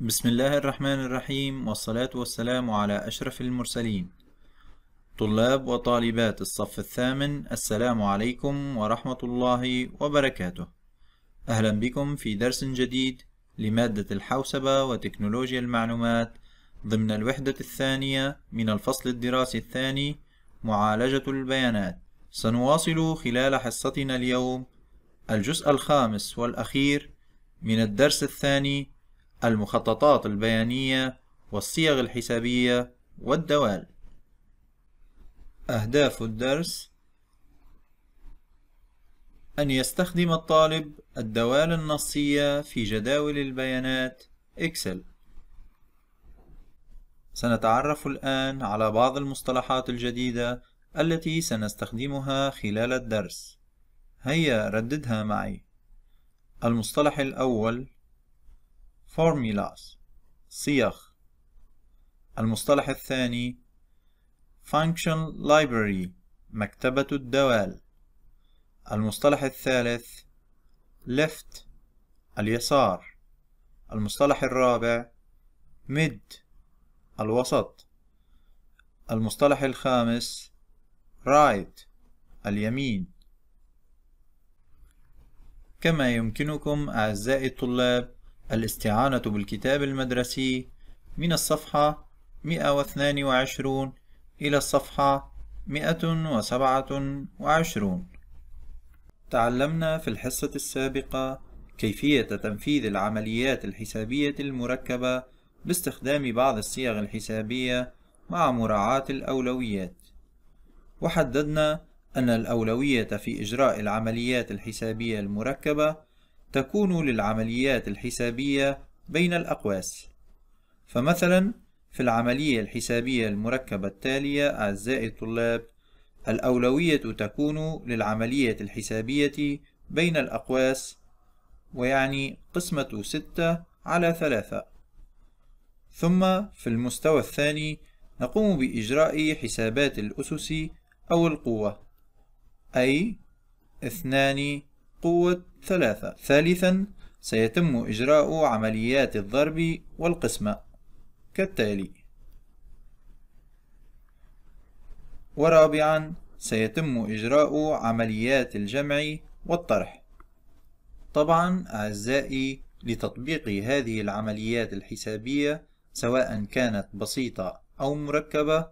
بسم الله الرحمن الرحيم والصلاة والسلام على أشرف المرسلين طلاب وطالبات الصف الثامن السلام عليكم ورحمة الله وبركاته أهلا بكم في درس جديد لمادة الحوسبة وتكنولوجيا المعلومات ضمن الوحدة الثانية من الفصل الدراسي الثاني معالجة البيانات سنواصل خلال حصتنا اليوم الجزء الخامس والأخير من الدرس الثاني المخططات البيانية والصيغ الحسابية والدوال أهداف الدرس أن يستخدم الطالب الدوال النصية في جداول البيانات إكسل سنتعرف الآن على بعض المصطلحات الجديدة التي سنستخدمها خلال الدرس هيا رددها معي المصطلح الأول formulas صيغ المصطلح الثاني function library مكتبة الدوال المصطلح الثالث left اليسار المصطلح الرابع mid الوسط المصطلح الخامس right اليمين كما يمكنكم أعزائي الطلاب الاستعانة بالكتاب المدرسي من الصفحة 122 إلى الصفحة 127 تعلمنا في الحصة السابقة كيفية تنفيذ العمليات الحسابية المركبة باستخدام بعض الصيغ الحسابية مع مراعاة الأولويات وحددنا أن الأولوية في إجراء العمليات الحسابية المركبة تكون للعمليات الحسابية بين الأقواس فمثلا في العملية الحسابية المركبة التالية أعزائي الطلاب الأولوية تكون للعملية الحسابية بين الأقواس ويعني قسمة ستة على ثلاثة ثم في المستوى الثاني نقوم بإجراء حسابات الأسس أو القوة أي اثنان قوة ثلاثة ثالثا سيتم إجراء عمليات الضرب والقسمة كالتالي ورابعا سيتم إجراء عمليات الجمع والطرح طبعا أعزائي لتطبيق هذه العمليات الحسابية سواء كانت بسيطة أو مركبة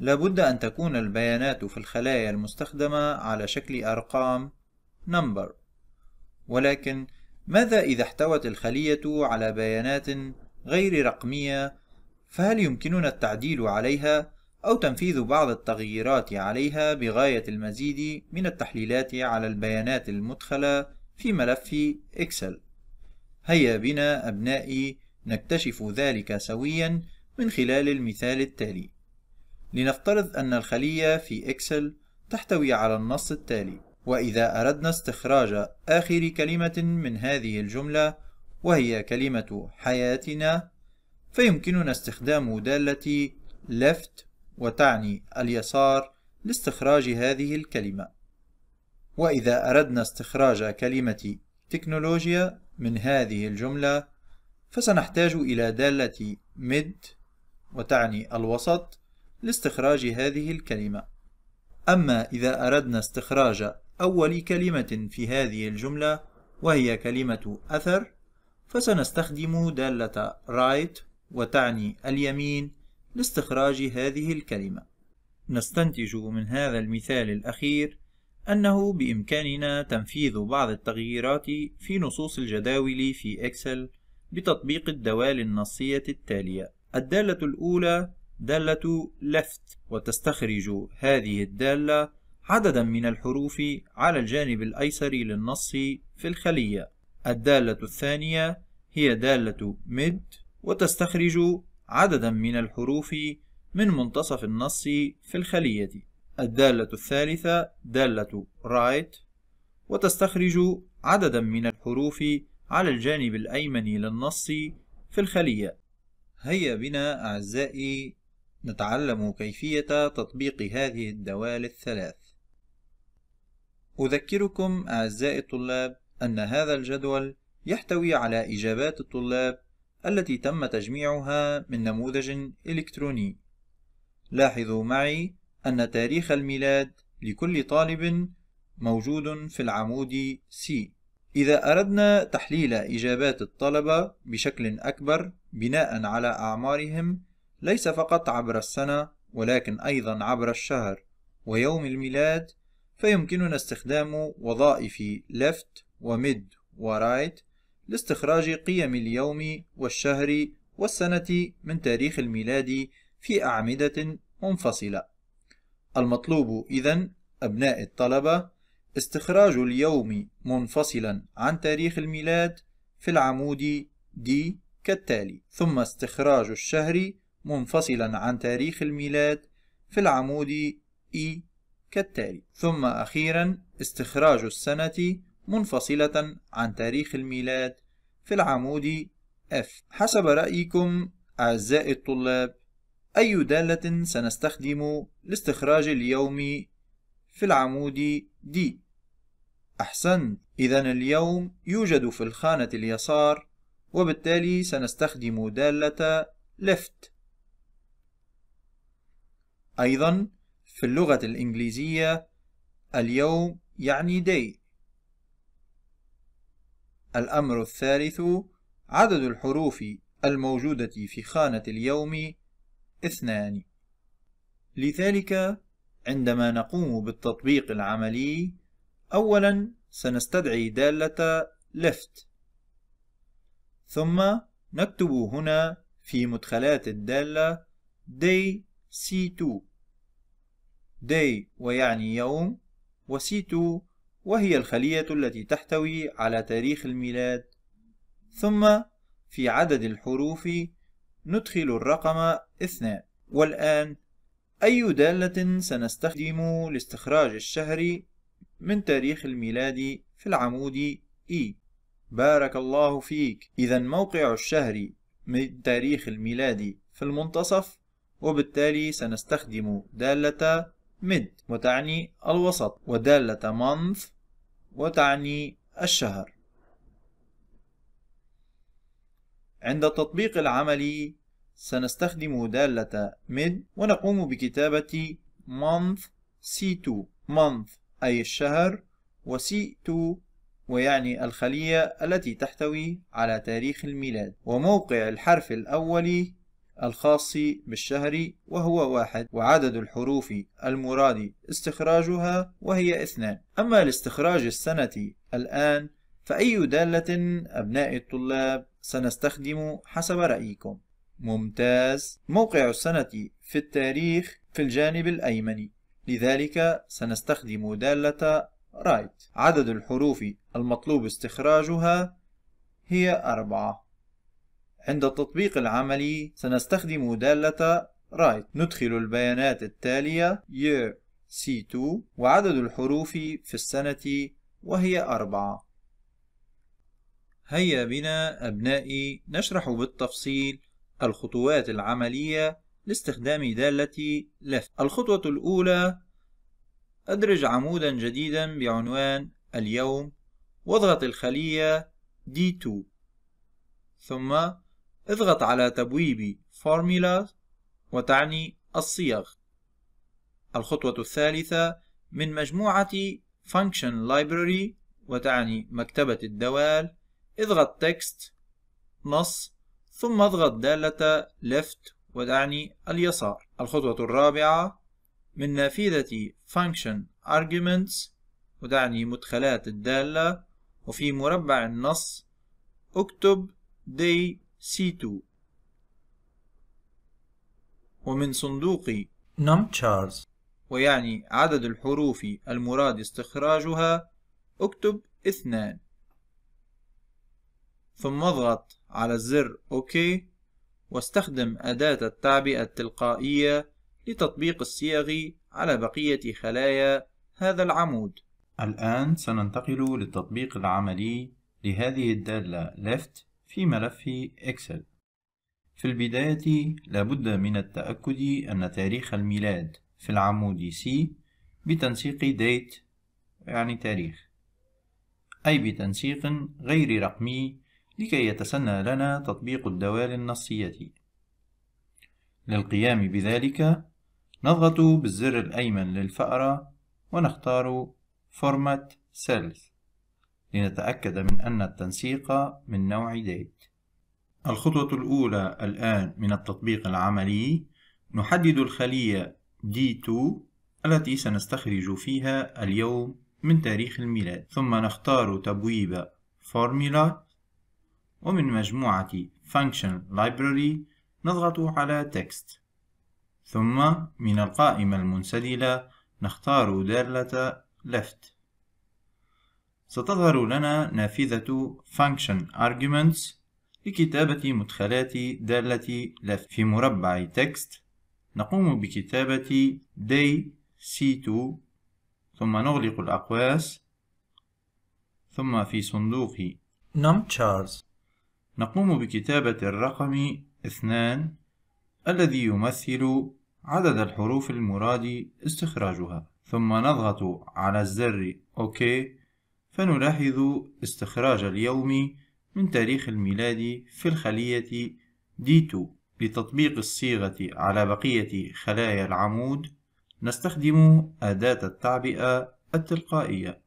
لابد أن تكون البيانات في الخلايا المستخدمة على شكل أرقام number ولكن ماذا إذا احتوت الخلية على بيانات غير رقمية فهل يمكننا التعديل عليها أو تنفيذ بعض التغييرات عليها بغاية المزيد من التحليلات على البيانات المدخلة في ملف إكسل؟ هيا بنا أبنائي نكتشف ذلك سويا من خلال المثال التالي لنفترض أن الخلية في إكسل تحتوي على النص التالي وإذا أردنا استخراج آخر كلمة من هذه الجملة وهي كلمة حياتنا فيمكننا استخدام دالة left وتعني اليسار لاستخراج هذه الكلمة وإذا أردنا استخراج كلمة تكنولوجيا من هذه الجملة فسنحتاج إلى دالة mid وتعني الوسط لاستخراج هذه الكلمة أما إذا أردنا استخراج أول كلمة في هذه الجملة وهي كلمة أثر فسنستخدم دالة right وتعني اليمين لاستخراج هذه الكلمة نستنتج من هذا المثال الأخير أنه بإمكاننا تنفيذ بعض التغييرات في نصوص الجداول في إكسل بتطبيق الدوال النصية التالية الدالة الأولى دالة left وتستخرج هذه الدالة عددا من الحروف على الجانب الأيسر للنص في الخلية الدالة الثانية هي دالة mid وتستخرج عددا من الحروف من منتصف النص في الخلية الدالة الثالثة دالة right وتستخرج عددا من الحروف على الجانب الأيمن للنص في الخلية هيا بنا أعزائي نتعلم كيفية تطبيق هذه الدوال الثلاث أذكركم أعزائي الطلاب أن هذا الجدول يحتوي على إجابات الطلاب التي تم تجميعها من نموذج إلكتروني لاحظوا معي أن تاريخ الميلاد لكل طالب موجود في العمود C إذا أردنا تحليل إجابات الطلبة بشكل أكبر بناء على أعمارهم ليس فقط عبر السنة ولكن أيضا عبر الشهر ويوم الميلاد فيمكننا استخدام وظائف left ومد ورايت لاستخراج قيم اليوم والشهر والسنة من تاريخ الميلاد في أعمدة منفصلة المطلوب إذا أبناء الطلبة استخراج اليوم منفصلا عن تاريخ الميلاد في العمود D كالتالي ثم استخراج الشهر منفصلا عن تاريخ الميلاد في العمود E كالتالي ثم أخيرا استخراج السنة منفصلة عن تاريخ الميلاد في العمود F حسب رأيكم أعزائي الطلاب أي دالة سنستخدم لاستخراج اليوم في العمود D أحسنت إذا اليوم يوجد في الخانة اليسار وبالتالي سنستخدم دالة left أيضا في اللغة الإنجليزية اليوم يعني day الأمر الثالث عدد الحروف الموجودة في خانة اليوم اثنان لذلك عندما نقوم بالتطبيق العملي أولا سنستدعي دالة left ثم نكتب هنا في مدخلات الدالة day C2 day ويعني يوم وC2 وهي الخلية التي تحتوي على تاريخ الميلاد ثم في عدد الحروف ندخل الرقم 2 والآن أي دالة سنستخدم لاستخراج الشهر من تاريخ الميلاد في العمود E بارك الله فيك إذا موقع الشهر من تاريخ الميلاد في المنتصف وبالتالي سنستخدم دالة mid وتعني الوسط ودالة month وتعني الشهر عند التطبيق العملي سنستخدم دالة mid ونقوم بكتابة month C2 month أي الشهر و C2 ويعني الخلية التي تحتوي على تاريخ الميلاد وموقع الحرف الأول الخاص بالشهر وهو واحد وعدد الحروف المراد استخراجها وهي اثنان أما لاستخراج السنة الآن فأي دالة أبناء الطلاب سنستخدم حسب رأيكم ممتاز موقع السنة في التاريخ في الجانب الأيمن لذلك سنستخدم دالة رايت عدد الحروف المطلوب استخراجها هي أربعة عند التطبيق العملي سنستخدم دالة write ندخل البيانات التالية year C2 وعدد الحروف في السنة وهي أربعة هيا بنا أبنائي نشرح بالتفصيل الخطوات العملية لاستخدام دالة left الخطوة الأولى أدرج عمودا جديدا بعنوان اليوم واضغط الخلية D2 ثم اضغط على تبويب Formula وتعني الصيغ الخطوة الثالثة من مجموعة Function Library وتعني مكتبة الدوال اضغط Text نص ثم اضغط دالة Left وتعني اليسار الخطوة الرابعة من نافذة Function Arguments وتعني مدخلات الدالة وفي مربع النص اكتب day سيتو ومن صندوق نعم، تشارز ويعني عدد الحروف المراد استخراجها اكتب اثنان ثم اضغط على الزر OK واستخدم أداة التعبئة التلقائية لتطبيق الصيغ على بقية خلايا هذا العمود الآن سننتقل للتطبيق العملي لهذه الدالة left في ملف إكسل في البداية لابد من التأكد أن تاريخ الميلاد في العمود C بتنسيق date يعني تاريخ أي بتنسيق غير رقمي لكي يتسنى لنا تطبيق الدوال النصية للقيام بذلك نضغط بالزر الأيمن للفأرة ونختار Format Cells لنتأكد من أن التنسيق من نوع date الخطوة الأولى الآن من التطبيق العملي نحدد الخلية D2 التي سنستخرج فيها اليوم من تاريخ الميلاد ثم نختار تبويب Formula ومن مجموعة Function Library نضغط على Text ثم من القائمة المنسدلة نختار دالة Left ستظهر لنا نافذة function arguments لكتابة مدخلات دالة left في مربع text نقوم بكتابة day C2 ثم نغلق الأقواس ثم في صندوق numchars نعم، نقوم بكتابة الرقم 2 الذي يمثل عدد الحروف المراد استخراجها ثم نضغط على الزر OK فنلاحظ استخراج اليوم من تاريخ الميلاد في الخلية D2 لتطبيق الصيغة على بقية خلايا العمود نستخدم أداة التعبئة التلقائية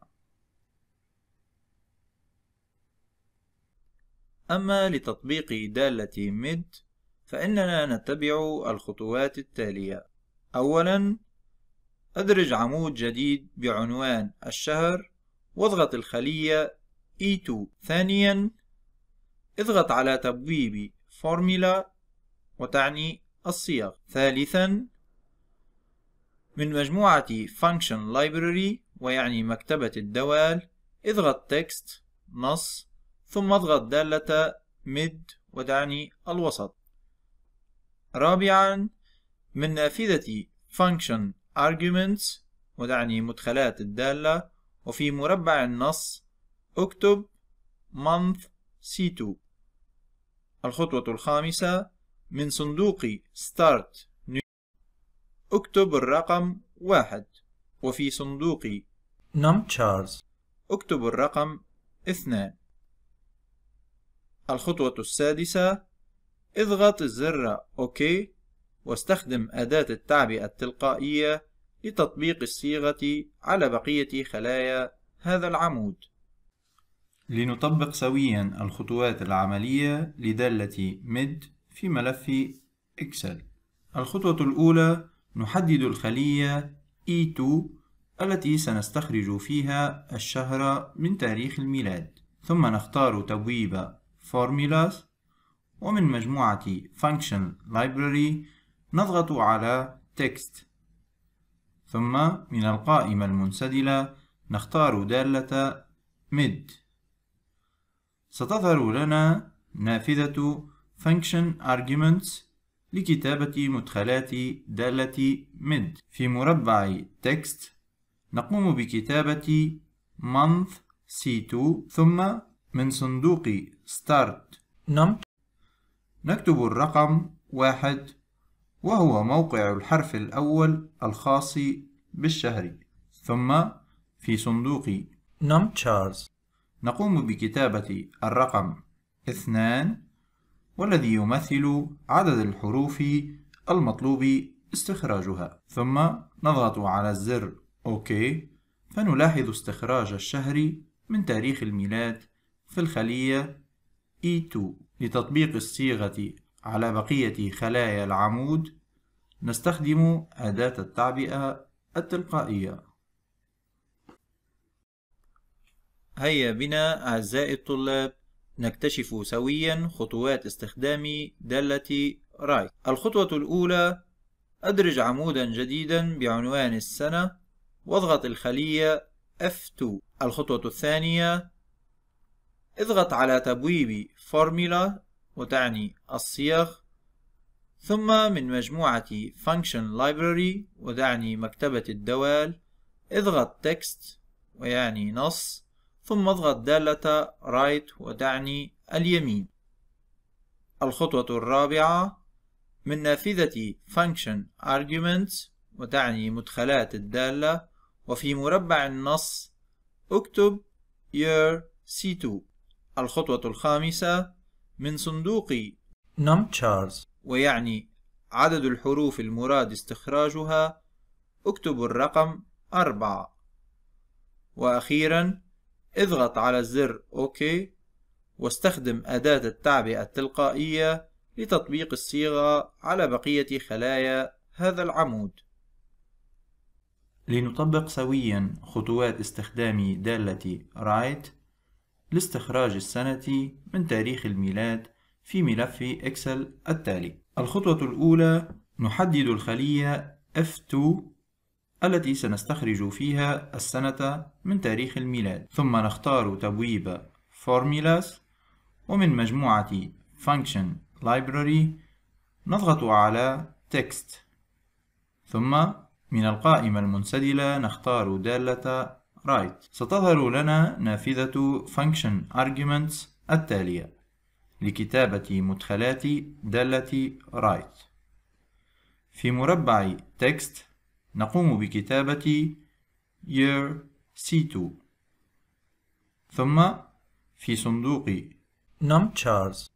أما لتطبيق دالة MID فإننا نتبع الخطوات التالية أولا أدرج عمود جديد بعنوان الشهر واضغط الخلية E2 ثانيا اضغط على تبويب فورميلا وتعني الصيغ ثالثا من مجموعة Function Library ويعني مكتبة الدوال اضغط Text نص ثم اضغط دالة Mid وتعني الوسط رابعا من نافذة Function Arguments وتعني مدخلات الدالة وفي مربع النص اكتب month C2 الخطوة الخامسة من صندوق Start New اكتب الرقم واحد وفي صندوق Numchars اكتب الرقم اثنان الخطوة السادسة اضغط الزر OK واستخدم أداة التعبئة التلقائية لتطبيق الصيغة على بقية خلايا هذا العمود لنطبق سويا الخطوات العملية لدالة MID في ملف إكسل الخطوة الأولى نحدد الخلية E2 التي سنستخرج فيها الشهر من تاريخ الميلاد ثم نختار تبويب Formulas ومن مجموعة Function Library نضغط على Text ثم من القائمة المنسدلة نختار دالة mid ستظهر لنا نافذة function arguments لكتابة مدخلات دالة mid في مربع text نقوم بكتابة month C2 ثم من صندوق start num نعم. نكتب الرقم واحد وهو موقع الحرف الأول الخاص بالشهر ثم في صندوق نم تشارلز نقوم بكتابة الرقم 2 والذي يمثل عدد الحروف المطلوب استخراجها ثم نضغط على الزر OK فنلاحظ استخراج الشهر من تاريخ الميلاد في الخلية E2 لتطبيق الصيغة على بقية خلايا العمود نستخدم أداة التعبئة التلقائية هيا بنا أعزائي الطلاب نكتشف سويا خطوات استخدام دالة رايت الخطوة الأولى أدرج عمودا جديدا بعنوان السنة واضغط الخلية F2 الخطوة الثانية اضغط على تبويب فورميلا وتعني الصيغ ثم من مجموعة Function Library وتعني مكتبة الدوال اضغط Text ويعني نص ثم اضغط دالة Right وتعني اليمين الخطوة الرابعة من نافذة Function Arguments وتعني مدخلات الدالة وفي مربع النص اكتب year C2 الخطوة الخامسة من صندوق نعم، تشارز ويعني عدد الحروف المراد استخراجها اكتب الرقم أربعة وأخيرا اضغط على الزر OK واستخدم أداة التعبئة التلقائية لتطبيق الصيغة على بقية خلايا هذا العمود لنطبق سويا خطوات استخدام دالة write لاستخراج السنة من تاريخ الميلاد في ملف إكسل التالي الخطوة الأولى نحدد الخلية F2 التي سنستخرج فيها السنة من تاريخ الميلاد ثم نختار تبويب Formulas ومن مجموعة Function Library نضغط على Text ثم من القائمة المنسدلة نختار دالة right ستظهر لنا نافذة function arguments التالية لكتابة مدخلات دالة write في مربع text نقوم بكتابة year C2 ثم في صندوق numchars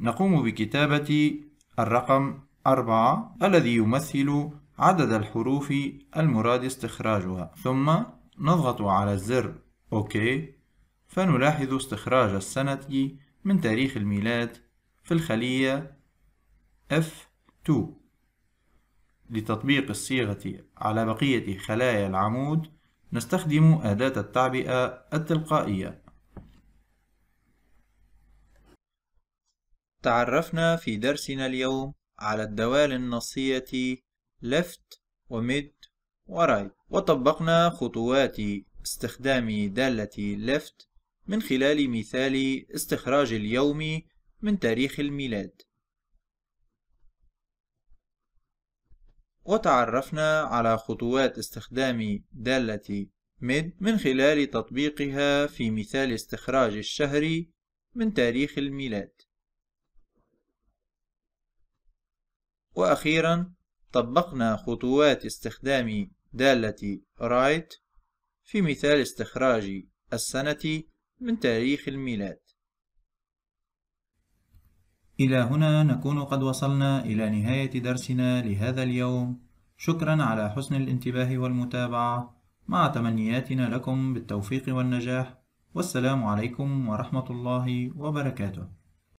نقوم بكتابة الرقم 4 الذي يمثل عدد الحروف المراد استخراجها ثم نضغط على زر OK فنلاحظ استخراج السنة من تاريخ الميلاد في الخلية F2 لتطبيق الصيغة على بقية خلايا العمود نستخدم أداة التعبئة التلقائية تعرفنا في درسنا اليوم على الدوال النصية left و mid و right وطبقنا خطوات استخدام دالة left من خلال مثال استخراج اليوم من تاريخ الميلاد وتعرفنا على خطوات استخدام دالة mid من خلال تطبيقها في مثال استخراج الشهر من تاريخ الميلاد وأخيرا طبقنا خطوات استخدام دالة رايت في مثال استخراج السنة من تاريخ الميلاد إلى هنا نكون قد وصلنا إلى نهاية درسنا لهذا اليوم شكرا على حسن الانتباه والمتابعة مع تمنياتنا لكم بالتوفيق والنجاح والسلام عليكم ورحمة الله وبركاته